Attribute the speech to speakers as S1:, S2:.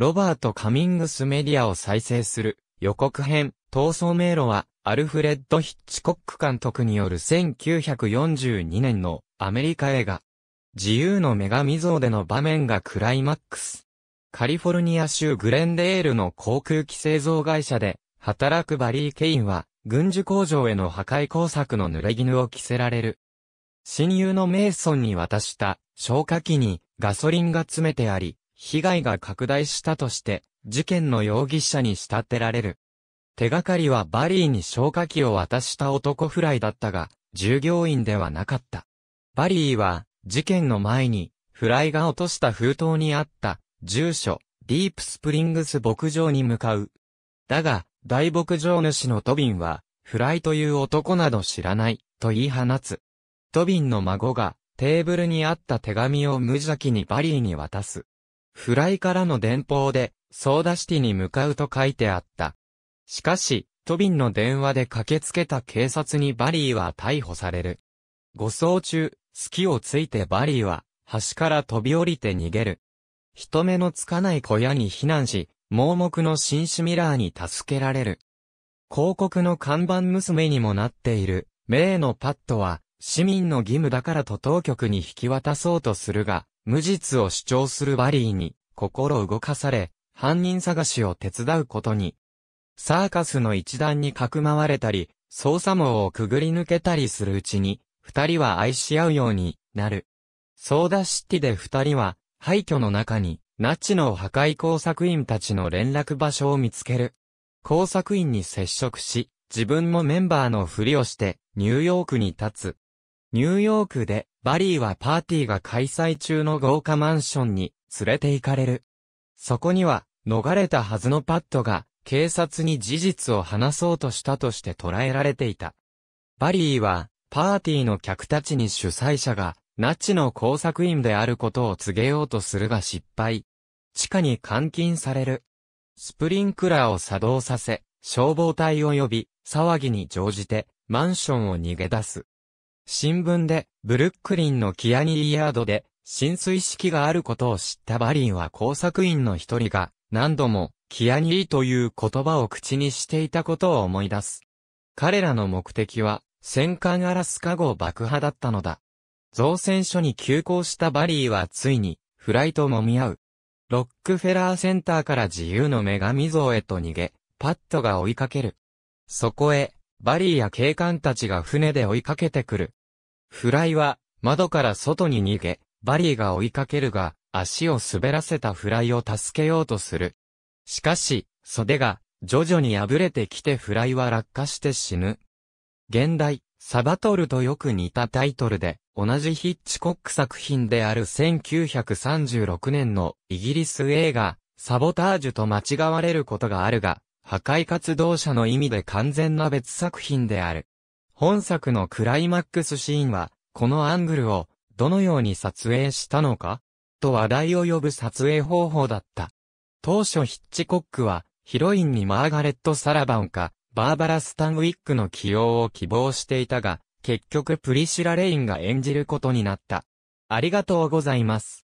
S1: ロバート・カミングスメディアを再生する予告編、逃走迷路は、アルフレッド・ヒッチコック監督による1942年のアメリカ映画。自由の女神像での場面がクライマックス。カリフォルニア州グレンデールの航空機製造会社で、働くバリー・ケインは、軍需工場への破壊工作の濡れ衣を着せられる。親友のメイソンに渡した消火器にガソリンが詰めてあり、被害が拡大したとして、事件の容疑者に仕立てられる。手がかりはバリーに消火器を渡した男フライだったが、従業員ではなかった。バリーは、事件の前に、フライが落とした封筒にあった、住所、ディープスプリングス牧場に向かう。だが、大牧場主のトビンは、フライという男など知らない、と言い放つ。トビンの孫が、テーブルにあった手紙を無邪気にバリーに渡す。フライからの電報で、ソーダシティに向かうと書いてあった。しかし、トビンの電話で駆けつけた警察にバリーは逮捕される。護送中、隙をついてバリーは、橋から飛び降りて逃げる。人目のつかない小屋に避難し、盲目の紳士ミラーに助けられる。広告の看板娘にもなっている、名のパッドは、市民の義務だからと当局に引き渡そうとするが、無実を主張するバリーに心動かされ、犯人探しを手伝うことに。サーカスの一団にかくまわれたり、捜査網をくぐり抜けたりするうちに、二人は愛し合うようになる。ソーダシティで二人は、廃墟の中に、ナチの破壊工作員たちの連絡場所を見つける。工作員に接触し、自分もメンバーのふりをして、ニューヨークに立つ。ニューヨークで、バリーはパーティーが開催中の豪華マンションに連れて行かれる。そこには、逃れたはずのパッドが、警察に事実を話そうとしたとして捉えられていた。バリーは、パーティーの客たちに主催者が、ナチの工作員であることを告げようとするが失敗。地下に監禁される。スプリンクラーを作動させ、消防隊を呼び、騒ぎに乗じて、マンションを逃げ出す。新聞で、ブルックリンのキアニーヤードで、浸水式があることを知ったバリンは工作員の一人が、何度も、キアニーという言葉を口にしていたことを思い出す。彼らの目的は、戦艦アラスカ号爆破だったのだ。造船所に急行したバリーはついに、フライトもみ合う。ロックフェラーセンターから自由の女神像へと逃げ、パットが追いかける。そこへ、バリーや警官たちが船で追いかけてくる。フライは、窓から外に逃げ、バリーが追いかけるが、足を滑らせたフライを助けようとする。しかし、袖が、徐々に破れてきてフライは落下して死ぬ。現代、サバトルとよく似たタイトルで、同じヒッチコック作品である1936年のイギリス映画、サボタージュと間違われることがあるが、破壊活動者の意味で完全な別作品である。本作のクライマックスシーンは、このアングルを、どのように撮影したのかと話題を呼ぶ撮影方法だった。当初ヒッチコックは、ヒロインにマーガレット・サラバンか、バーバラ・スタンウィックの起用を希望していたが、結局プリシュラ・レインが演じることになった。ありがとうございます。